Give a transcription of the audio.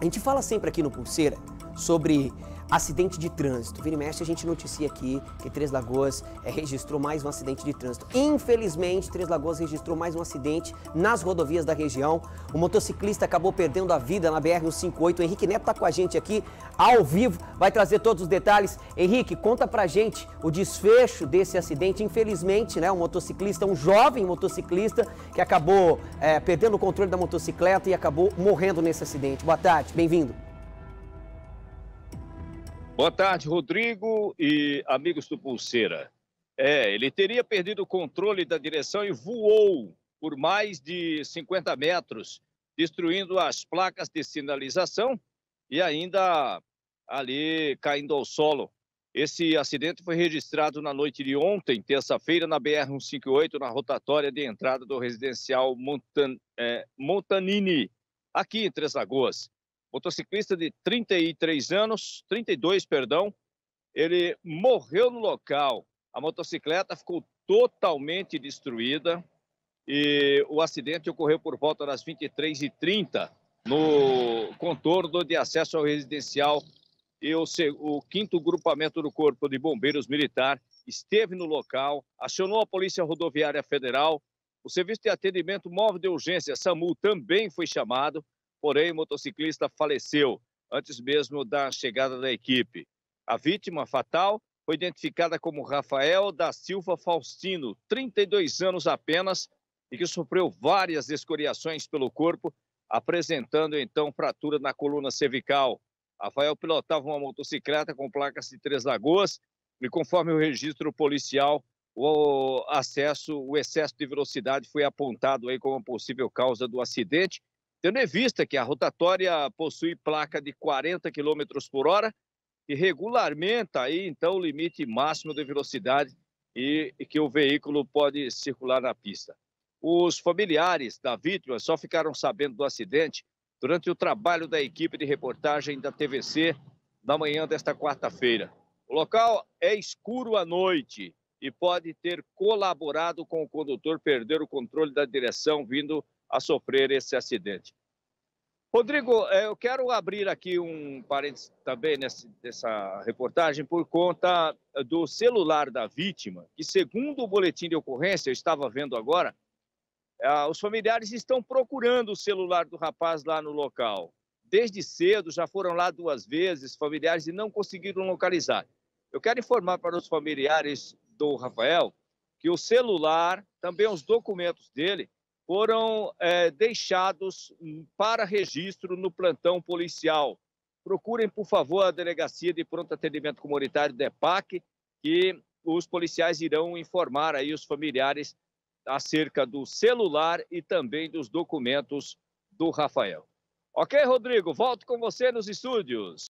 A gente fala sempre aqui no Pulseira sobre acidente de trânsito. Vira e a gente noticia aqui que Três Lagoas é, registrou mais um acidente de trânsito. Infelizmente, Três Lagoas registrou mais um acidente nas rodovias da região. O motociclista acabou perdendo a vida na BR-158. Henrique Neto está com a gente aqui ao vivo, vai trazer todos os detalhes. Henrique, conta pra gente o desfecho desse acidente. Infelizmente, né, um motociclista, um jovem motociclista que acabou é, perdendo o controle da motocicleta e acabou morrendo nesse acidente. Boa tarde, bem-vindo. Boa tarde, Rodrigo e amigos do Pulseira. É, ele teria perdido o controle da direção e voou por mais de 50 metros, destruindo as placas de sinalização e ainda ali caindo ao solo. Esse acidente foi registrado na noite de ontem, terça-feira, na BR-158, na rotatória de entrada do residencial Montan, é, Montanini, aqui em Três Lagoas motociclista de 33 anos, 32, perdão, ele morreu no local. A motocicleta ficou totalmente destruída e o acidente ocorreu por volta das 23h30 no contorno de acesso ao residencial e o, o quinto grupamento do Corpo de Bombeiros Militar esteve no local, acionou a Polícia Rodoviária Federal, o Serviço de Atendimento Móvel de Urgência, SAMU, também foi chamado porém o motociclista faleceu antes mesmo da chegada da equipe. A vítima fatal foi identificada como Rafael da Silva Faustino, 32 anos apenas, e que sofreu várias escoriações pelo corpo, apresentando então fratura na coluna cervical. Rafael pilotava uma motocicleta com placas de Três Lagoas e, conforme o registro policial, o acesso, o excesso de velocidade foi apontado aí como possível causa do acidente Tendo em vista que a rotatória possui placa de 40 km por hora e regularmente aí, então, o limite máximo de velocidade e, e que o veículo pode circular na pista. Os familiares da vítima só ficaram sabendo do acidente durante o trabalho da equipe de reportagem da TVC na manhã desta quarta-feira. O local é escuro à noite e pode ter colaborado com o condutor perder o controle da direção vindo a sofrer esse acidente. Rodrigo, eh, eu quero abrir aqui um parênteses também nessa, nessa reportagem por conta eh, do celular da vítima, que segundo o boletim de ocorrência, eu estava vendo agora, eh, os familiares estão procurando o celular do rapaz lá no local. Desde cedo, já foram lá duas vezes, familiares, e não conseguiram localizar. Eu quero informar para os familiares do Rafael que o celular, também os documentos dele, foram é, deixados para registro no plantão policial. Procurem, por favor, a Delegacia de Pronto Atendimento Comunitário, DEPAC, que os policiais irão informar aí os familiares acerca do celular e também dos documentos do Rafael. Ok, Rodrigo? Volto com você nos estúdios.